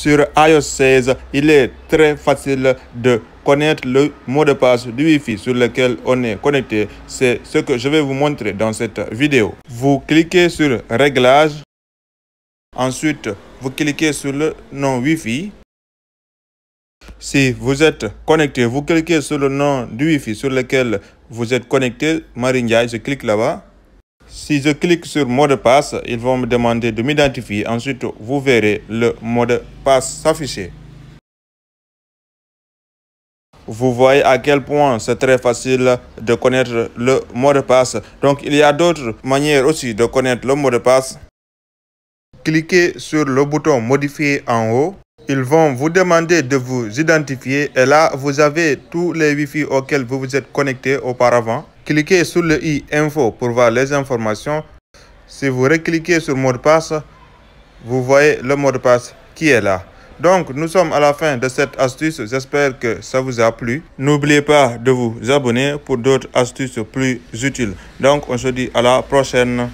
sur iOS 16, il est très facile de connaître le mot de passe du Wi-Fi sur lequel on est connecté. C'est ce que je vais vous montrer dans cette vidéo. Vous cliquez sur Réglages. Ensuite, vous cliquez sur le nom Wi-Fi. Si vous êtes connecté, vous cliquez sur le nom du Wi-Fi sur lequel vous êtes connecté. je clique là-bas. Si je clique sur mot de passe, ils vont me demander de m'identifier. Ensuite, vous verrez le mot de passe s'afficher. Vous voyez à quel point c'est très facile de connaître le mot de passe. Donc, il y a d'autres manières aussi de connaître le mot de passe. Cliquez sur le bouton modifier en haut. Ils vont vous demander de vous identifier et là, vous avez tous les Wi-Fi auxquels vous vous êtes connecté auparavant. Cliquez sur le i info pour voir les informations. Si vous recliquez sur mot de passe, vous voyez le mot de passe qui est là. Donc, nous sommes à la fin de cette astuce. J'espère que ça vous a plu. N'oubliez pas de vous abonner pour d'autres astuces plus utiles. Donc, on se dit à la prochaine.